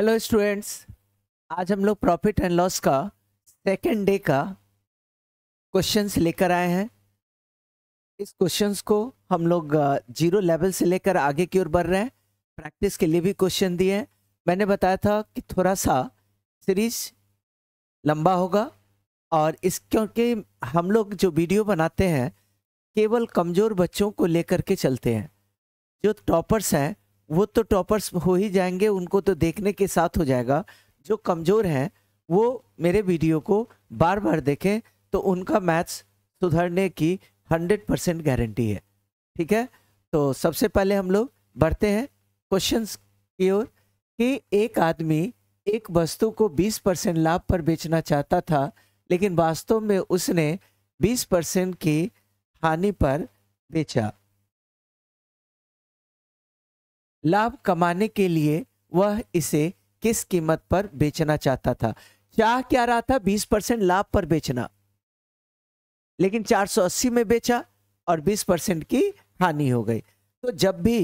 hello students आज हम लोग प्रॉफिट एंड लॉस का सेकेंड डे का क्वेश्चंस लेकर आए हैं इस क्वेश्चंस को हम लोग जीरो लेवल से लेकर आगे की ओर बढ़ रहे हैं प्रैक्टिस के लिए भी क्वेश्चन दिए हैं मैंने बताया था कि थोड़ा सा सीरीज लंबा होगा और इस क्योंकि हम लोग जो वीडियो बनाते हैं केवल कमज़ोर बच्चों को लेकर के चलते हैं जो टॉपर्स हैं वो तो टॉपर्स हो ही जाएंगे उनको तो देखने के साथ हो जाएगा जो कमज़ोर हैं वो मेरे वीडियो को बार बार देखें तो उनका मैथ्स सुधरने की हंड्रेड परसेंट गारंटी है ठीक है तो सबसे पहले हम लोग बढ़ते हैं क्वेश्चन की ओर कि एक आदमी एक वस्तु को 20 परसेंट लाभ पर बेचना चाहता था लेकिन वास्तव में उसने 20 परसेंट की हानि पर बेचा लाभ कमाने के लिए वह इसे किस कीमत पर बेचना चाहता था चाह क्या रहा था 20 परसेंट लाभ पर बेचना लेकिन 480 में बेचा और 20 परसेंट की हानि हो गई तो जब भी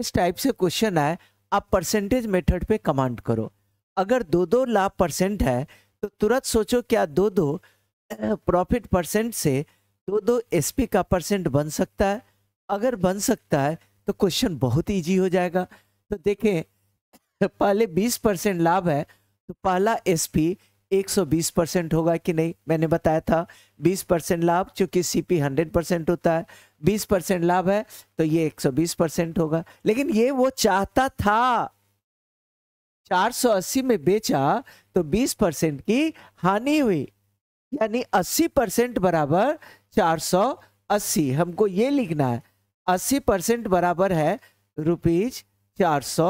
इस टाइप से क्वेश्चन आए आप परसेंटेज मेथड पे कमांड करो अगर दो दो लाभ परसेंट है तो तुरंत सोचो क्या दो दो प्रॉफिट परसेंट से दो दो एसपी का परसेंट बन सकता है अगर बन सकता है तो क्वेश्चन बहुत ईजी हो जाएगा तो देखें तो पहले 20 परसेंट लाभ है तो पहला एसपी 120 परसेंट होगा कि नहीं मैंने बताया था 20 परसेंट लाभ चूंकि सी पी हंड्रेड परसेंट होता है 20 परसेंट लाभ है तो ये 120 परसेंट होगा लेकिन ये वो चाहता था 480 में बेचा तो 20 परसेंट की हानि हुई यानी 80 परसेंट बराबर 480 हमको ये लिखना है अस्सी परसेंट बराबर है रुपीज चार सौ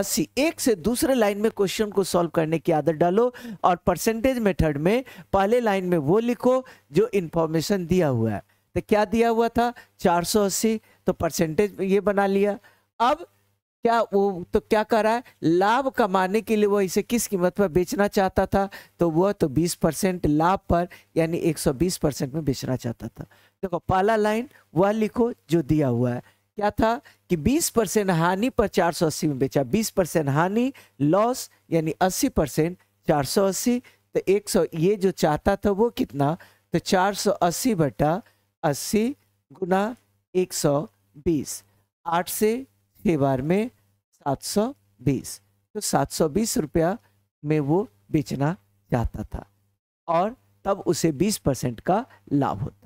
अस्सी एक से दूसरे लाइन में क्वेश्चन को सॉल्व करने की आदत डालो और परसेंटेज मेथड में पहले लाइन में वो लिखो जो इन्फॉर्मेशन दिया हुआ है तो क्या दिया हुआ था 480 तो परसेंटेज ये बना लिया अब क्या वो तो क्या कर रहा है लाभ कमाने के लिए वो इसे किस कीमत पर बेचना चाहता था तो वह तो 20 परसेंट लाभ पर यानी 120 परसेंट में बेचना चाहता था देखो पहला लाइन वह लिखो जो दिया हुआ है क्या था कि 20 परसेंट हानि पर 480 में बेचा 20 परसेंट हानि लॉस यानी 80 परसेंट चार तो 100 ये जो चाहता था वो कितना तो 480 बटा अस्सी गुना एक आठ से छः बार में 720 तो 720 रुपया में वो बेचना चाहता था और तब उसे 20 परसेंट का लाभ होता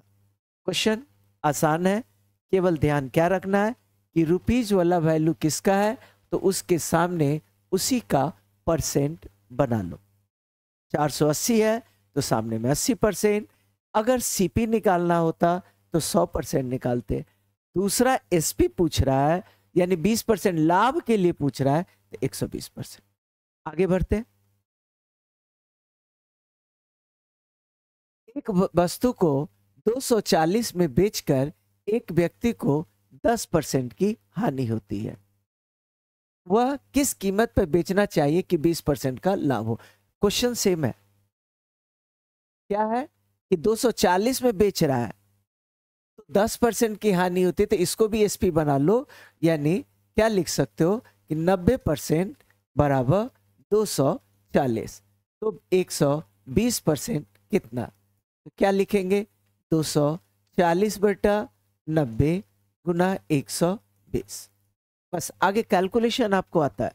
क्वेश्चन आसान है केवल ध्यान क्या रखना है कि रुपीज़ वाला वैल्यू किसका है तो उसके सामने उसी का परसेंट बना लो 480 है तो सामने में 80 परसेंट अगर सीपी निकालना होता तो 100 परसेंट निकालते दूसरा एसपी पूछ रहा है यानी 20 परसेंट लाभ के लिए पूछ रहा है तो 120 परसेंट आगे बढ़ते एक वस्तु को 240 में बेचकर एक व्यक्ति को 10 परसेंट की हानि होती है वह किस कीमत पर बेचना चाहिए कि 20 परसेंट का लाभ हो क्वेश्चन सेम है क्या है कि 240 में बेच रहा है तो 10 परसेंट की हानि होती है तो इसको भी एसपी बना लो यानी क्या लिख सकते हो कि 90 परसेंट बराबर 240 तो 120 परसेंट कितना तो क्या लिखेंगे दो सौ चालीस बटा नब्बे गुना एक सौ बीस बस आगे कैलकुलेशन आपको आता है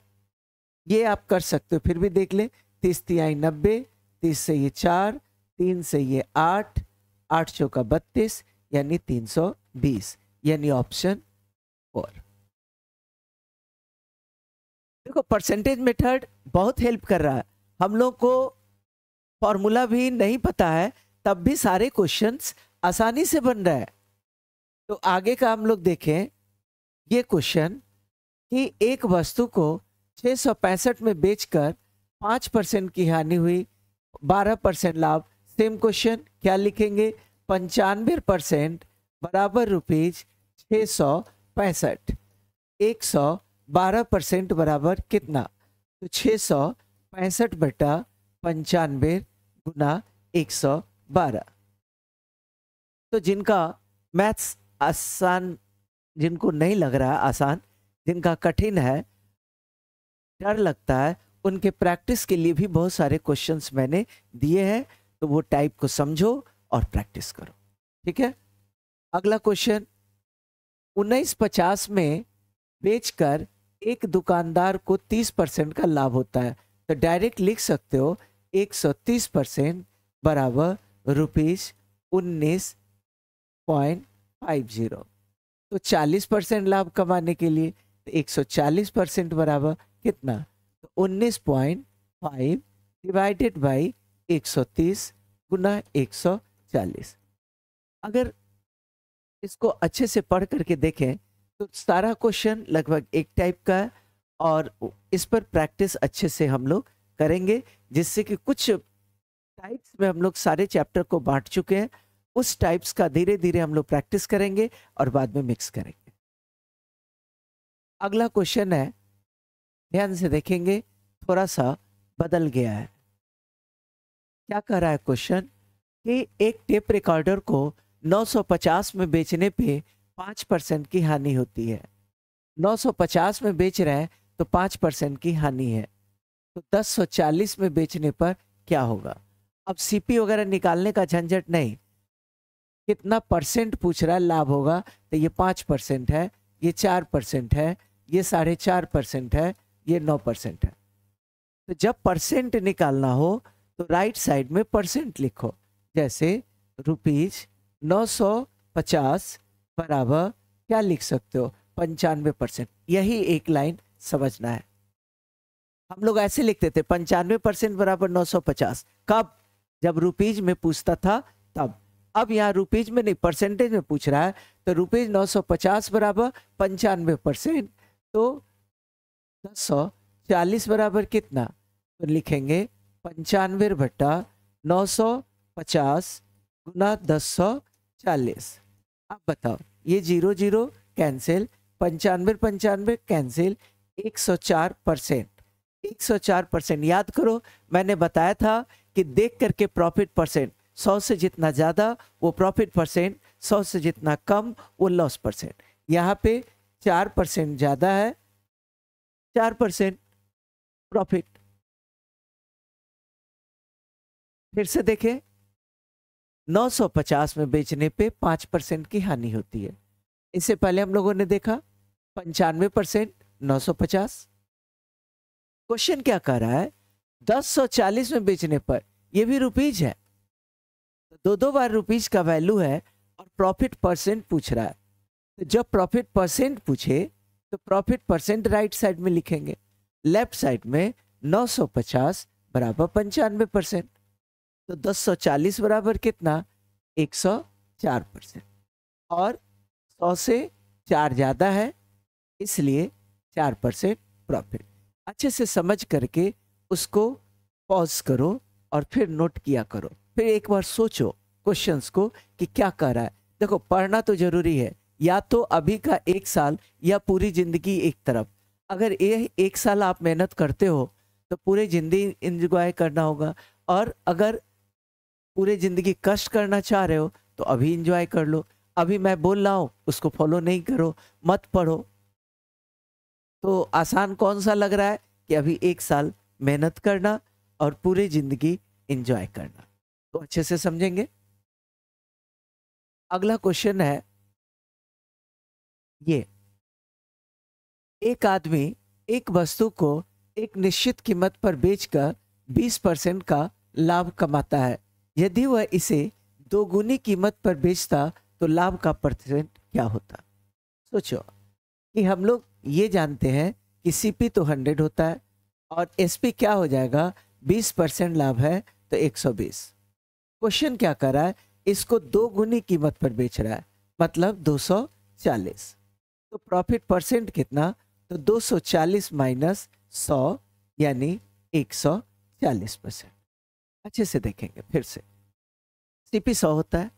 ये आप कर सकते हो फिर भी देख ले तीस तिहाई नब्बे तीस से ये चार तीन से ये आठ आठ सौ का बत्तीस यानी तीन सौ बीस यानी ऑप्शन फोर देखो परसेंटेज मेथड बहुत हेल्प कर रहा है हम लोग को फॉर्मूला भी नहीं पता है तब भी सारे क्वेश्चंस आसानी से बन रहा है तो आगे का हम लोग देखें ये क्वेश्चन कि एक वस्तु को छः में बेचकर पाँच परसेंट की हानि हुई बारह परसेंट लाभ सेम क्वेश्चन क्या लिखेंगे पंचानवे परसेंट बराबर रुपीज छः सौ पैंसठ एक सौ बारह परसेंट बराबर कितना तो छः सौ पैंसठ बटा पंचानवे गुना एक सौ बारह तो जिनका मैथ्स आसान जिनको नहीं लग रहा है आसान जिनका कठिन है डर लगता है उनके प्रैक्टिस के लिए भी बहुत सारे क्वेश्चंस मैंने दिए हैं तो वो टाइप को समझो और प्रैक्टिस करो ठीक है अगला क्वेश्चन उन्नीस पचास में बेचकर एक दुकानदार को तीस परसेंट का लाभ होता है तो डायरेक्ट लिख सकते हो एक सौ तीस परसेंट बराबर रुपीज उन्नीस पॉइंट फाइव जीरो तो चालीस परसेंट लाभ कमाने के लिए तो एक सौ चालीस परसेंट बराबर कितना तो उन्नीस पॉइंट फाइव डिवाइडेड बाई एक सौ तीस गुना एक सौ चालीस अगर इसको अच्छे से पढ़ करके देखें तो सारा क्वेश्चन लगभग एक टाइप का है और इस पर प्रैक्टिस अच्छे से हम लोग करेंगे जिससे कि कुछ टाइप्स में हम लोग सारे चैप्टर को बांट चुके हैं उस टाइप्स का धीरे धीरे हम लोग प्रैक्टिस करेंगे और बाद में मिक्स करेंगे अगला क्वेश्चन है ध्यान से देखेंगे थोड़ा सा बदल गया है क्या कह रहा है क्वेश्चन कि एक टेप रिकॉर्डर को 950 में बेचने पे 5 परसेंट की हानि होती है 950 में बेच रहे हैं तो 5 परसेंट की हानि है तो 1040 में बेचने पर क्या होगा अब सीपी वगैरह निकालने का झंझट नहीं कितना परसेंट पूछ रहा है लाभ होगा तो ये पाँच परसेंट है ये चार परसेंट है ये साढ़े चार परसेंट है ये नौ परसेंट है तो जब परसेंट निकालना हो तो राइट साइड में परसेंट लिखो जैसे रुपीज नौ सौ पचास बराबर क्या लिख सकते हो पंचानवे परसेंट यही एक लाइन समझना है हम लोग ऐसे लिखते थे पंचानवे परसेंट बराबर नौ सौ पचास कब जब रुपीज में पूछता था तब अब यहाँ रुपीज में नहीं परसेंटेज में पूछ रहा है तो रुपीज नौ सौ पचास बराबर पंचानवे परसेंट तो दस सौ चालीस बराबर कितना तो लिखेंगे पंचानवे भट्टा नौ सौ पचास गुना दस सौ चालीस अब बताओ ये जीरो जीरो कैंसिल पंचानवे पंचानवे कैंसिल एक सौ चार परसेंट एक सौ चार परसेंट याद करो मैंने बताया था कि देख करके प्रॉफिट परसेंट सौ से जितना ज़्यादा वो प्रॉफिट परसेंट सौ से जितना कम वो लॉस परसेंट यहाँ पे चार परसेंट ज़्यादा है चार परसेंट प्रॉफिट फिर से देखें 950 में बेचने पे पाँच परसेंट की हानि होती है इससे पहले हम लोगों ने देखा पंचानवे परसेंट नौ क्वेश्चन क्या कह रहा है दस सौ चालीस में बेचने पर यह भी रुपीज है दो दो बार रुपीज का वैल्यू है और प्रॉफिट परसेंट पूछ रहा है तो जब प्रॉफिट परसेंट पूछे तो प्रॉफिट परसेंट राइट साइड में लिखेंगे लेफ्ट साइड में 950 बराबर पंचानवे परसेंट तो 1040 बराबर कितना 104 परसेंट और 100 से चार ज़्यादा है इसलिए चार परसेंट प्रॉफिट अच्छे से समझ करके उसको पॉज करो और फिर नोट किया करो फिर एक बार सोचो क्वेश्चंस को कि क्या कर रहा है देखो पढ़ना तो जरूरी है या तो अभी का एक साल या पूरी जिंदगी एक तरफ अगर ये एक साल आप मेहनत करते हो तो पूरे जिंदगी इंजॉय करना होगा और अगर पूरे जिंदगी कष्ट करना चाह रहे हो तो अभी इंजॉय कर लो अभी मैं बोल रहा हूँ उसको फॉलो नहीं करो मत पढ़ो तो आसान कौन सा लग रहा है कि अभी एक साल मेहनत करना और पूरी जिंदगी इंजॉय करना तो अच्छे से समझेंगे अगला क्वेश्चन है ये एक आदमी एक वस्तु को एक निश्चित कीमत पर बेचकर 20 परसेंट का लाभ कमाता है यदि वह इसे दोगुनी कीमत पर बेचता तो लाभ का परसेंट क्या होता सोचो कि हम लोग ये जानते हैं कि सीपी तो हंड्रेड होता है और एसपी क्या हो जाएगा 20 परसेंट लाभ है तो 120 क्वेश्चन क्या कर रहा है इसको दो गुनी कीमत पर बेच रहा है मतलब 240 तो प्रॉफिट परसेंट कितना तो 240 माइनस 100 यानी 140 परसेंट अच्छे से देखेंगे फिर से सीपी 100 होता है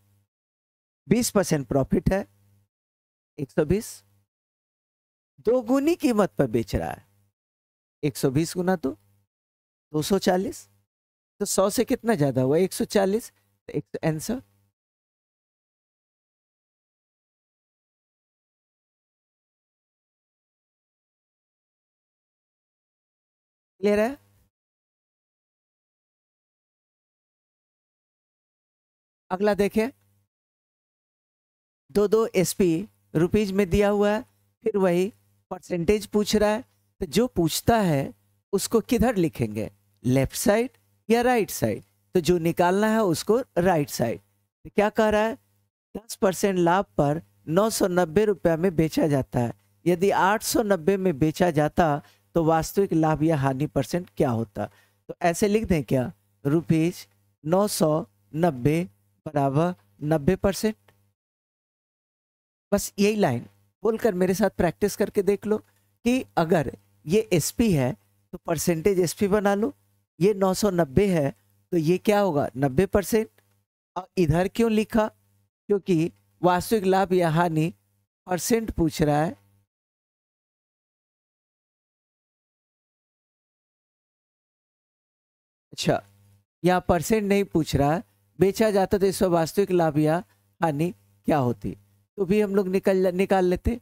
20 परसेंट प्रॉफिट है 120 दो गुनी कीमत पर बेच रहा है एक सौ बीस गुना दो दो सौ चालीस तो सौ से कितना ज़्यादा हुआ एक सौ चालीस तो एक सौ आंसर क्लियर है अगला देखे दो दो एसपी रुपीज में दिया हुआ है फिर वही परसेंटेज पूछ रहा है तो जो पूछता है उसको किधर लिखेंगे लेफ्ट साइड या राइट साइड तो जो निकालना है उसको राइट साइड तो क्या कह रहा है दस परसेंट लाभ पर नौ सौ नब्बे रुपया में बेचा जाता है यदि आठ सौ नब्बे में बेचा जाता तो वास्तविक लाभ या हानि परसेंट क्या होता तो ऐसे लिख दें क्या रुपीज नौ सौ नब्बे बराबर नब्बे परसेंट बस यही लाइन बोलकर मेरे साथ प्रैक्टिस करके देख लो कि अगर ये एसपी है तो परसेंटेज एसपी बना लो ये 990 है तो ये क्या होगा 90 परसेंट और इधर क्यों लिखा क्योंकि वास्तविक लाभ या हानि परसेंट पूछ रहा है अच्छा यहाँ परसेंट नहीं पूछ रहा है बेचा जाता तो इसमें वास्तविक लाभ या हानि क्या होती तो भी हम लोग निकल निकाल लेते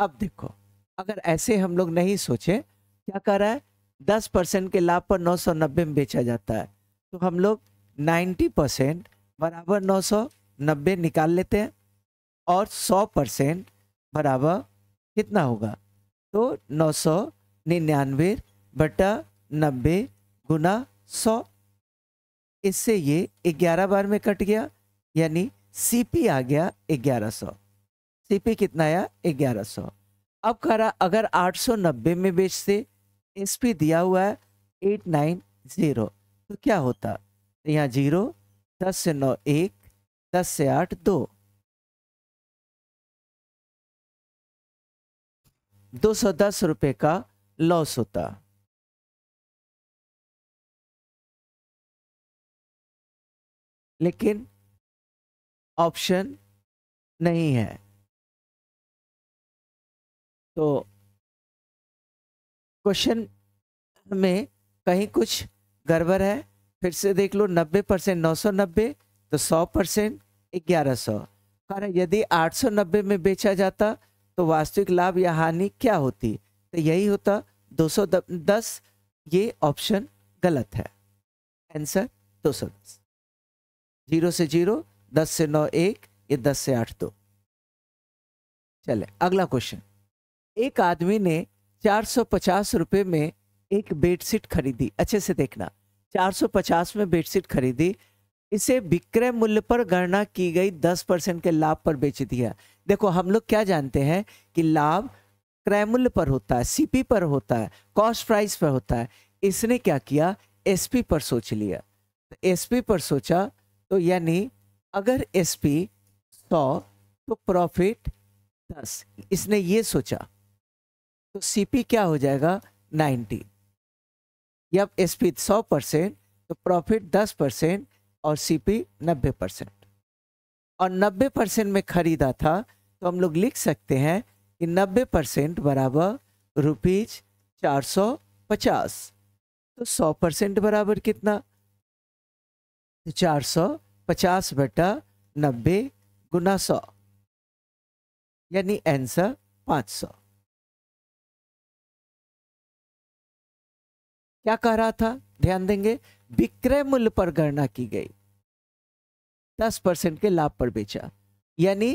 अब देखो अगर ऐसे हम लोग नहीं सोचे क्या कर रहा है दस परसेंट के लाभ पर नौ सौ नब्बे में बेचा जाता है तो हम लोग नाइन्टी परसेंट बराबर नौ सौ नब्बे निकाल लेते हैं और सौ परसेंट बराबर कितना होगा तो नौ सौ निन्यानवे बटा नब्बे गुना सौ इससे ये ग्यारह बार में कट गया यानी सीपी आ गया ग्यारह सौ सीपी कितना आया ग्यारह सौ अब करा अगर 890 में बेचते एस पी दिया हुआ है एट नाइन ज़ीरो तो क्या होता तो यहाँ जीरो दस से नौ एक दस से आठ दो दो सौ दस रुपये का लॉस होता लेकिन ऑप्शन नहीं है तो क्वेश्चन में कहीं कुछ गड़बड़ है फिर से देख लो नब्बे परसेंट नौ सौ नब्बे तो सौ परसेंट ग्यारह सौ कारण यदि आठ सौ नब्बे में बेचा जाता तो वास्तविक लाभ या हानि क्या होती तो यही होता दो सौ दस ये ऑप्शन गलत है आंसर दो सौ दस जीरो से जीरो दस से नौ एक ये दस से आठ दो चले अगला क्वेश्चन एक आदमी ने 450 रुपए में एक बेडशीट खरीदी अच्छे से देखना 450 में बेडशीट खरीदी इसे विक्रय मूल्य पर गणना की गई 10 परसेंट के लाभ पर बेच दिया देखो हम लोग क्या जानते हैं कि लाभ क्रय मूल्य पर होता है सीपी पर होता है कॉस्ट प्राइस पर होता है इसने क्या किया एसपी पर सोच लिया एसपी पर सोचा तो यानी अगर एसपी 100 तो प्रॉफिट 10 इसने ये सोचा तो सीपी क्या हो जाएगा 90 या एस पी सौ परसेंट तो प्रॉफिट 10 परसेंट और सीपी 90 परसेंट और 90 परसेंट में खरीदा था तो हम लोग लिख सकते हैं कि 90 परसेंट बराबर रुपीज पचास तो 100 परसेंट बराबर कितना तो 450 बटा नब्बे गुना सौ यानी आंसर 500 क्या कह रहा था ध्यान देंगे विक्रय मूल्य पर गणना की गई दस परसेंट के लाभ पर बेचा यानी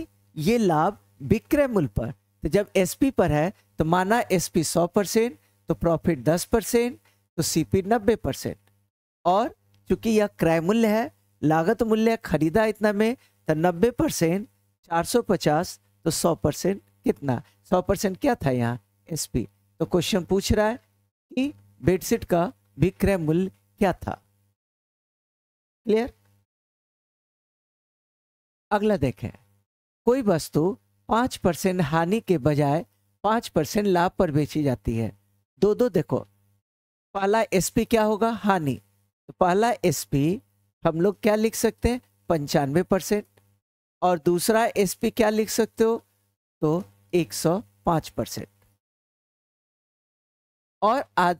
ये लाभ विक्रय मूल्य पर तो जब एसपी पर है तो माना एसपी 100 परसेंट तो प्रॉफिट 10 परसेंट तो सीपी 90 परसेंट और चूंकि यह क्रय मूल्य है लागत मूल्य खरीदा इतना में तो 90 परसेंट चार तो सौ परसेंट कितना सौ परसेंट क्या था यहाँ पी तो क्वेश्चन पूछ रहा है कि बेडशीट का विक्रय मूल्य क्या था क्लियर अगला देखें कोई वस्तु पांच परसेंट हानि के बजाय पांच परसेंट लाभ पर बेची जाती है दो दो देखो पहला एसपी क्या होगा हानि तो पहला एसपी हम लोग क्या लिख सकते हैं पंचानवे परसेंट और दूसरा एसपी क्या लिख सकते हो तो एक सौ पांच परसेंट और आद,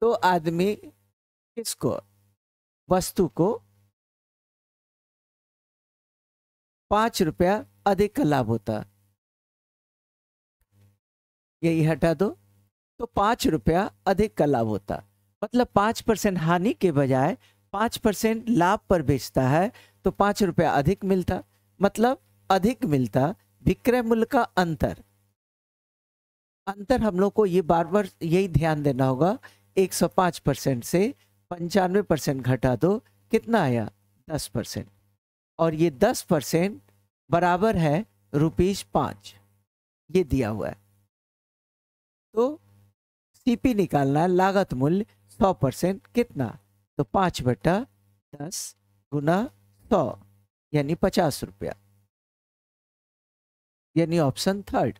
तो आदमी किसको वस्तु को पांच रुपया अधिक का लाभ होता यही हटा दो तो पांच रुपया अधिक का लाभ होता मतलब पांच परसेंट हानि के बजाय पांच परसेंट लाभ पर बेचता है तो पांच रुपया अधिक मिलता मतलब अधिक मिलता विक्रय मूल्य का अंतर अंतर हम लोग को ये बार बार यही ध्यान देना होगा 105 परसेंट से पंचानवे परसेंट घटा दो कितना आया 10 परसेंट और ये 10 परसेंट बराबर है रुपीज पाँच ये दिया हुआ है तो सीपी निकालना है लागत मूल्य 100 परसेंट कितना तो पाँच बटा दस गुना सौ यानी पचास रुपया यानी ऑप्शन थर्ड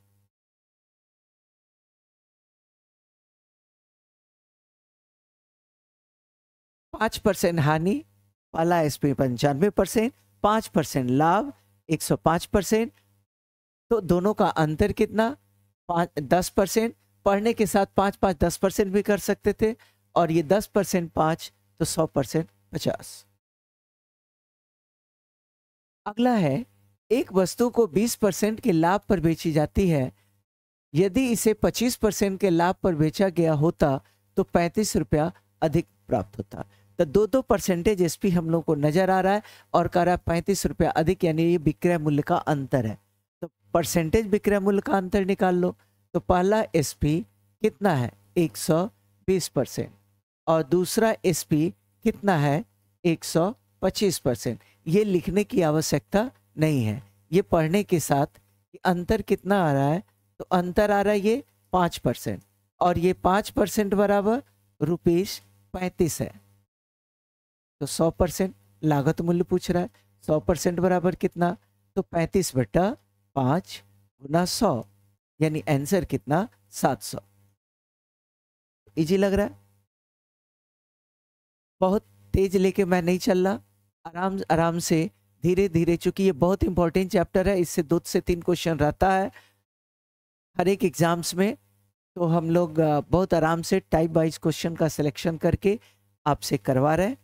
पांच परसेंट हानि पाला एस पी पंचानवे परसेंट पांच परसेंट लाभ एक सौ पांच परसेंट तो दोनों का अंतर कितना दस परसेंट पढ़ने के साथ पांच पांच दस परसेंट भी कर सकते थे और ये दस परसेंट पांच तो सौ परसेंट पचास अगला है एक वस्तु को बीस परसेंट के लाभ पर बेची जाती है यदि इसे पच्चीस परसेंट के लाभ पर बेचा गया होता तो पैंतीस रुपया अधिक प्राप्त होता है तो दो दो परसेंटेज एस हम लोग को नज़र आ रहा है और कह रहा है पैंतीस रुपये अधिक यानी ये विक्रय मूल्य का अंतर है तो परसेंटेज विक्रय मूल्य का अंतर निकाल लो तो पहला एस कितना है एक सौ बीस परसेंट और दूसरा एस कितना है एक सौ पच्चीस परसेंट ये लिखने की आवश्यकता नहीं है ये पढ़ने के साथ अंतर कितना आ रहा है तो अंतर आ रहा है ये पाँच परसेंट और ये पाँच परसेंट बराबर रुपीज़ पैंतीस है तो सौ परसेंट लागत मूल्य पूछ रहा है सौ परसेंट बराबर कितना तो पैंतीस बटा पाँच गुना सौ यानी आंसर कितना सात सौ इजी लग रहा है बहुत तेज लेके मैं नहीं चल रहा आराम आराम से धीरे धीरे चूंकि ये बहुत इंपॉर्टेंट चैप्टर है इससे दो से तीन क्वेश्चन रहता है हर एक एग्ज़ाम्स में तो हम लोग बहुत आराम से टाइप वाइज क्वेश्चन का सिलेक्शन करके आपसे करवा रहे हैं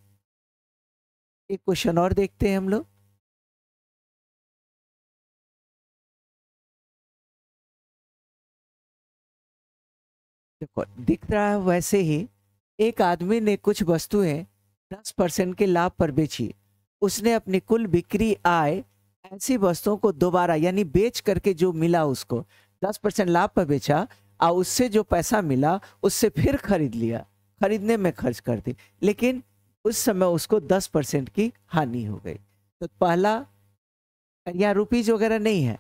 एक क्वेश्चन और देखते हैं हम लोग देखो दिख रहा है वैसे ही एक आदमी ने कुछ वस्तुएं दस परसेंट के लाभ पर बेची उसने अपनी कुल बिक्री आय ऐसी वस्तुओं को दोबारा यानी बेच करके जो मिला उसको दस परसेंट लाभ पर बेचा और उससे जो पैसा मिला उससे फिर खरीद लिया खरीदने में खर्च कर दी लेकिन उस समय उसको दस परसेंट की हानि हो गई तो पहला यहाँ रुपीज वगैरह नहीं है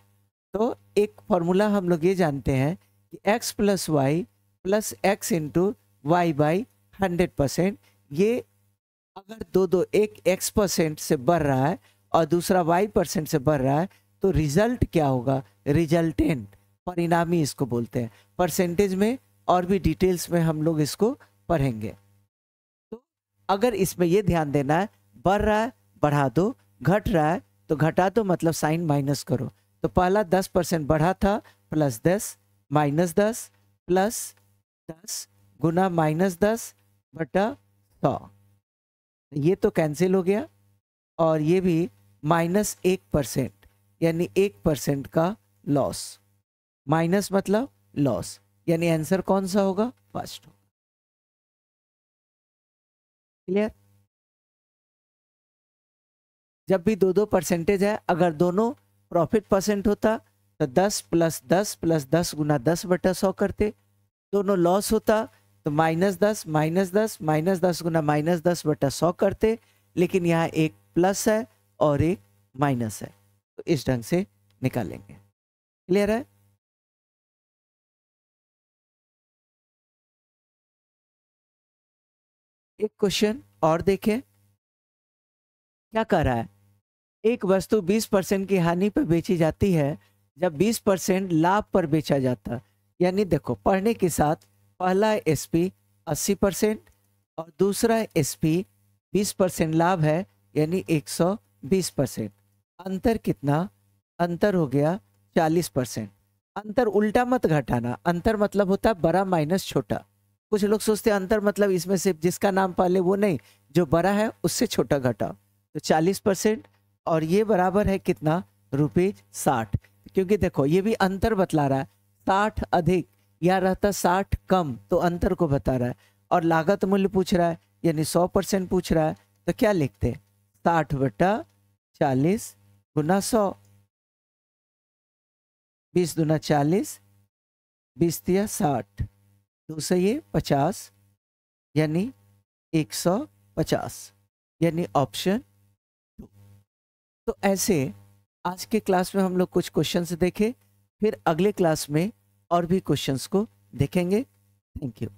तो एक फॉर्मूला हम लोग ये जानते हैं कि x plus y plus x into y by hundred percent ये अगर दो दो एक x परसेंट से बढ़ रहा है और दूसरा वाई परसेंट से बढ़ रहा है तो रिजल्ट क्या होगा रिजल्टेंट परिणामी इसको बोलते हैं परसेंटेज में और भी डिटेल्स में हम लोग इसको पढ़ेंगे अगर इसमें यह ध्यान देना है बढ़ रहा है बढ़ा दो घट रहा है तो घटा दो मतलब साइन माइनस करो तो पहला दस परसेंट बढ़ा था प्लस दस माइनस दस प्लस दस गुना माइनस दस बटा सौ ये तो कैंसिल हो गया और ये भी माइनस एक परसेंट यानी एक परसेंट का लॉस माइनस मतलब लॉस यानी आंसर कौन सा होगा फर्स्ट होगा क्लियर जब भी दो दो परसेंटेज है अगर दोनों प्रॉफिट परसेंट होता तो 10 प्लस 10 प्लस 10 गुना दस बटा सौ करते दोनों लॉस होता तो माइनस दस माइनस दस माइनस दस गुना माइनस दस बटा सौ करते लेकिन यहाँ एक प्लस है और एक माइनस है तो इस ढंग से निकालेंगे क्लियर है एक क्वेश्चन और देखें क्या कह रहा है एक वस्तु 20 परसेंट की हानि पर बेची जाती है जब 20 परसेंट लाभ पर बेचा जाता है यानी देखो पढ़ने के साथ पहला एसपी 80 परसेंट और दूसरा एसपी 20 परसेंट लाभ है यानी 120 परसेंट अंतर कितना अंतर हो गया 40 परसेंट अंतर उल्टा मत घटाना अंतर मतलब होता है बड़ा माइनस छोटा कुछ लोग सोचते हैं अंतर मतलब इसमें से जिसका नाम पहले वो नहीं जो बड़ा है उससे छोटा घटा तो चालीस परसेंट और ये बराबर है कितना रुपीज साठ क्योंकि देखो ये भी अंतर बतला रहा है साठ अधिक या रहता साठ कम तो अंतर को बता रहा है और लागत मूल्य पूछ रहा है यानी सौ परसेंट पूछ रहा है तो क्या लिखते हैं साठ बटा चालीस गुना सौ बीस दुना चालीस बीस दिया साठ दूसरा ये पचास यानी एक सौ पचास यानी ऑप्शन टू तो ऐसे आज के क्लास में हम लोग कुछ क्वेश्चंस देखे फिर अगले क्लास में और भी क्वेश्चंस को देखेंगे थैंक यू